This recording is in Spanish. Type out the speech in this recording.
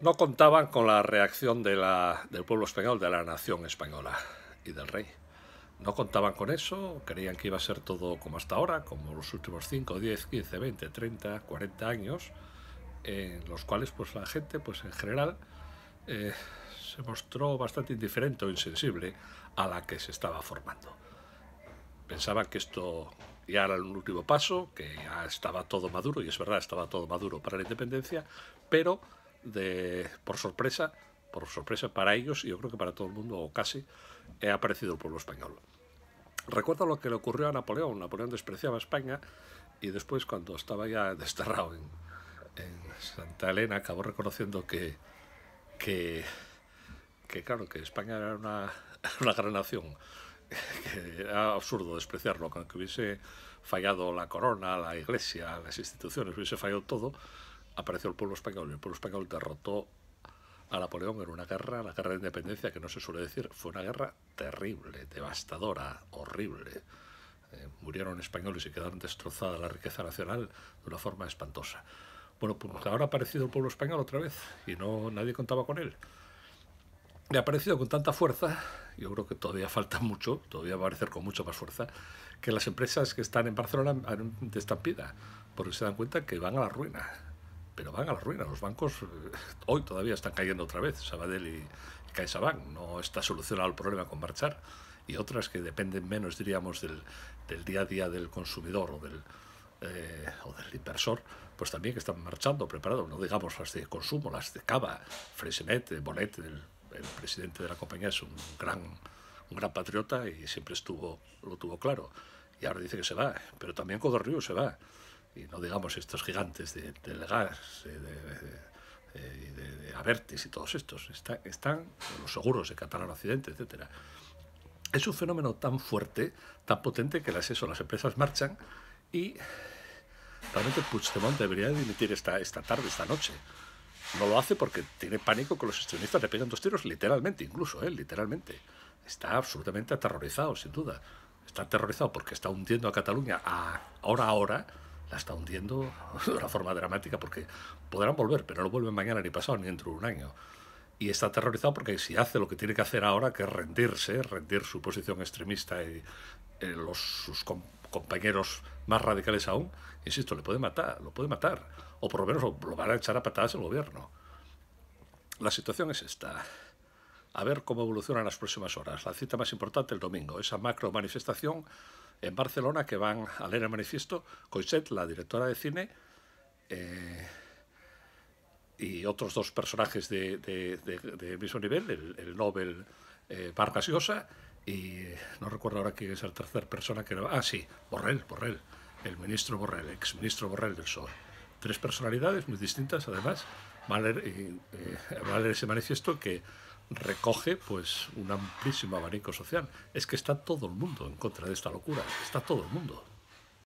no contaban con la reacción del pueblo español, de la nación española y del rey. No contaban con eso, creían que iba a ser todo como hasta ahora, como los últimos 5, 10, 15, 20, 30, 40 años, en los cuales pues, la gente pues, en general eh, se mostró bastante indiferente o insensible a la que se estaba formando. Pensaban que esto ya era el último paso, que ya estaba todo maduro, y es verdad, estaba todo maduro para la independencia, pero de, por sorpresa, por sorpresa para ellos y yo creo que para todo el mundo, o casi, ha aparecido el pueblo español. Recuerda lo que le ocurrió a Napoleón. Napoleón despreciaba a España y después, cuando estaba ya desterrado en, en Santa Elena, acabó reconociendo que, que, que, claro, que España era una, una gran nación. era absurdo despreciarlo, que hubiese fallado la corona, la iglesia, las instituciones, hubiese fallado todo, apareció el pueblo español. El pueblo español derrotó a Napoleón en una guerra, la guerra de independencia, que no se suele decir, fue una guerra terrible, devastadora, horrible. Eh, murieron españoles y quedaron destrozada la riqueza nacional de una forma espantosa. Bueno, pues ahora ha aparecido el pueblo español otra vez y no nadie contaba con él. Y ha aparecido con tanta fuerza, yo creo que todavía falta mucho, todavía va a aparecer con mucha más fuerza, que las empresas que están en Barcelona han de porque se dan cuenta que van a la ruina pero van a la ruina. Los bancos eh, hoy todavía están cayendo otra vez, Sabadell y, y CaixaBank. No está solucionado el problema con marchar. Y otras que dependen menos, diríamos, del, del día a día del consumidor o del, eh, o del inversor, pues también que están marchando preparados. No digamos las de consumo, las de Cava, Fresenet, Bonet, el, presidente de la compañía es un gran, un gran patriota y siempre estuvo, lo tuvo claro. Y ahora dice que se va, pero también Codorrío se va y no digamos estos gigantes de, eh, de de, de, de, Avertis y todos estos, están están los seguros de Catalán Occidente, etcétera. Es un fenómeno tan fuerte, tan potente, que las, eso, las empresas marchan y realmente Puigdemont debería dimitir esta, esta tarde, esta noche. No lo hace porque tiene pánico que los extremistas le pegan dos tiros, literalmente, incluso, él eh, literalmente. Está absolutamente aterrorizado, sin duda. Está aterrorizado porque está hundiendo a Cataluña a, hora a hora la está hundiendo de una forma dramática porque podrán volver, pero no vuelven mañana ni pasado ni dentro de un año. Y está aterrorizado porque si hace lo que tiene que hacer ahora, que es rendirse, rendir su posición extremista y eh, los, sus compañeros más radicales aún, insisto, le puede matar, lo puede matar. O por lo menos lo, van a echar a patadas el gobierno. La situación es esta a ver cómo evolucionan las próximas horas. La cita más importante el domingo, esa macro manifestación en Barcelona que van a leer el manifiesto Coiset, la directora de cine, eh, y otros dos personajes de, mismo nivel, el, Nobel eh, Vargas y no recuerdo ahora quién es la tercera persona que era... Ah, sí, Borrell, Borrell, el ministro Borrell, exministro Borrell del Sol. Tres personalidades muy distintas, además, van a leer eh, eh, ese manifiesto que recoge pues un amplísimo abanico social. Es que está todo el mundo en contra de esta locura, está todo el mundo.